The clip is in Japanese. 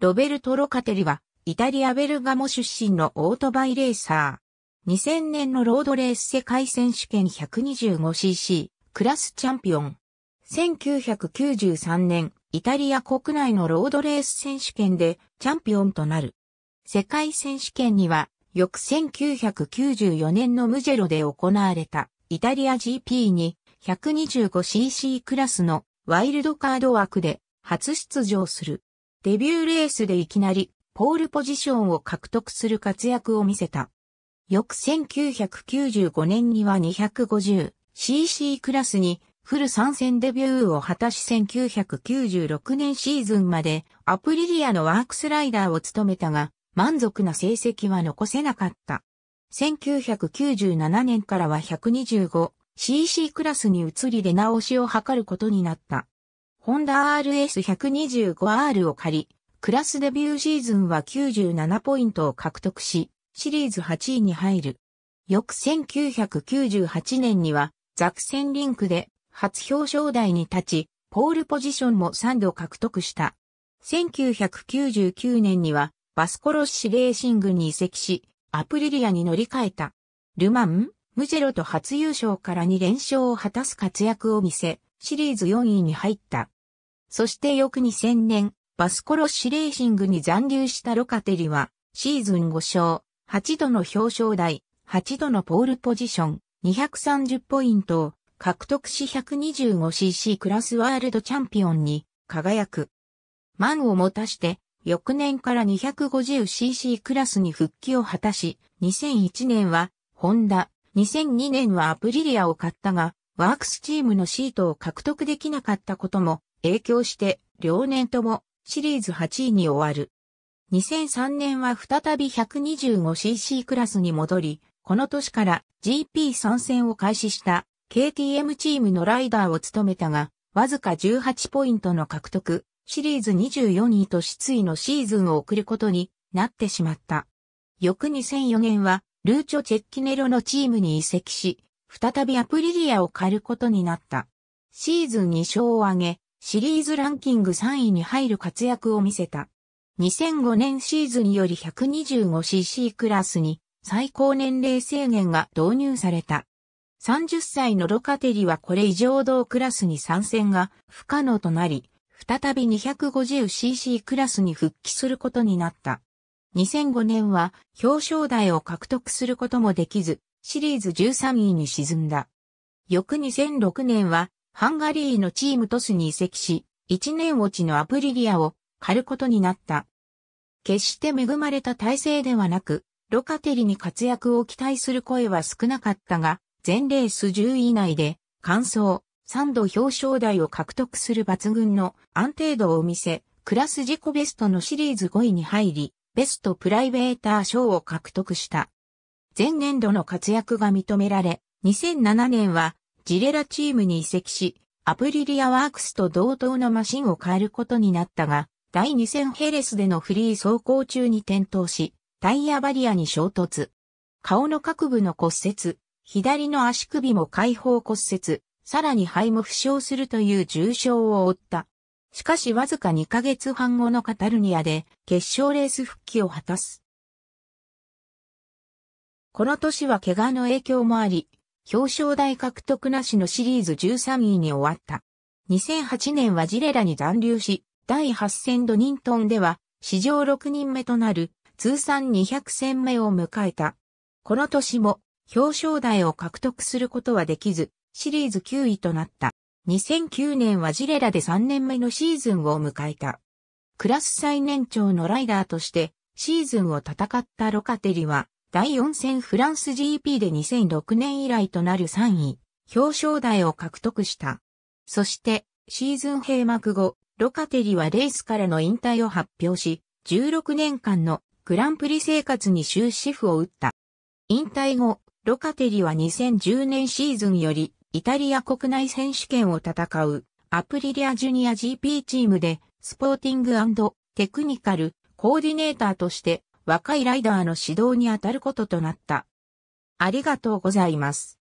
ロベルト・ロカテリは、イタリア・ベルガモ出身のオートバイレーサー。2000年のロードレース世界選手権 125cc クラスチャンピオン。1993年、イタリア国内のロードレース選手権でチャンピオンとなる。世界選手権には、翌1994年のムジェロで行われたイタリア GP に 125cc クラスのワイルドカード枠で初出場する。デビューレースでいきなり、ポールポジションを獲得する活躍を見せた。翌1995年には 250cc クラスにフル参戦デビューを果たし1996年シーズンまでアプリリアのワークスライダーを務めたが満足な成績は残せなかった。1997年からは 125cc クラスに移り出直しを図ることになった。ホンダ RS125R を借り、クラスデビューシーズンは97ポイントを獲得し、シリーズ8位に入る。翌1998年には、ザクセンリンクで初表彰台に立ち、ポールポジションも3度獲得した。1999年には、バスコロッシレーシングに移籍し、アプリリアに乗り換えた。ルマン、ムジェロと初優勝から2連勝を果たす活躍を見せ、シリーズ4位に入った。そして翌2000年、バスコロッシレーシングに残留したロカテリは、シーズン5勝、8度の表彰台、8度のポールポジション、230ポイントを獲得し 125cc クラスワールドチャンピオンに輝く。満を持たして、翌年から 250cc クラスに復帰を果たし、2001年は、ホンダ、2002年はアプリリアを買ったが、ワークスチームのシートを獲得できなかったことも影響して両年ともシリーズ8位に終わる。2003年は再び 125cc クラスに戻り、この年から GP 参戦を開始した KTM チームのライダーを務めたが、わずか18ポイントの獲得、シリーズ24位と失意のシーズンを送ることになってしまった。翌2004年は、ルーチョ・チェッキネロのチームに移籍し、再びアプリリアを借ることになった。シーズン2勝を挙げ、シリーズランキング3位に入る活躍を見せた。2005年シーズンより 125cc クラスに最高年齢制限が導入された。30歳のロカテリはこれ以上同クラスに参戦が不可能となり、再び 250cc クラスに復帰することになった。2005年は表彰台を獲得することもできず、シリーズ13位に沈んだ。翌2006年は、ハンガリーのチームトスに移籍し、1年落ちのアプリリアを狩ることになった。決して恵まれた体制ではなく、ロカテリに活躍を期待する声は少なかったが、全レース10位以内で、完走、3度表彰台を獲得する抜群の安定度を見せ、クラス自己ベストのシリーズ5位に入り、ベストプライベーター賞を獲得した。前年度の活躍が認められ、2007年はジレラチームに移籍し、アプリリアワークスと同等のマシンを変えることになったが、第2戦ヘレスでのフリー走行中に転倒し、タイヤバリアに衝突。顔の各部の骨折、左の足首も開放骨折、さらに肺も負傷するという重傷を負った。しかしわずか2ヶ月半後のカタルニアで決勝レース復帰を果たす。この年は怪我の影響もあり、表彰台獲得なしのシリーズ13位に終わった。2008年はジレラに残留し、第8戦ドニントンでは、史上6人目となる通算200戦目を迎えた。この年も表彰台を獲得することはできず、シリーズ9位となった。2009年はジレラで3年目のシーズンを迎えた。クラス最年長のライダーとしてシーズンを戦ったロカテリは第4戦フランス GP で2006年以来となる3位、表彰台を獲得した。そして、シーズン閉幕後、ロカテリはレースからの引退を発表し、16年間のグランプリ生活に終止符を打った。引退後、ロカテリは2010年シーズンより、イタリア国内選手権を戦う、アプリリアジュニア GP チームで、スポーティングテクニカルコーディネーターとして若いライダーの指導に当たることとなった。ありがとうございます。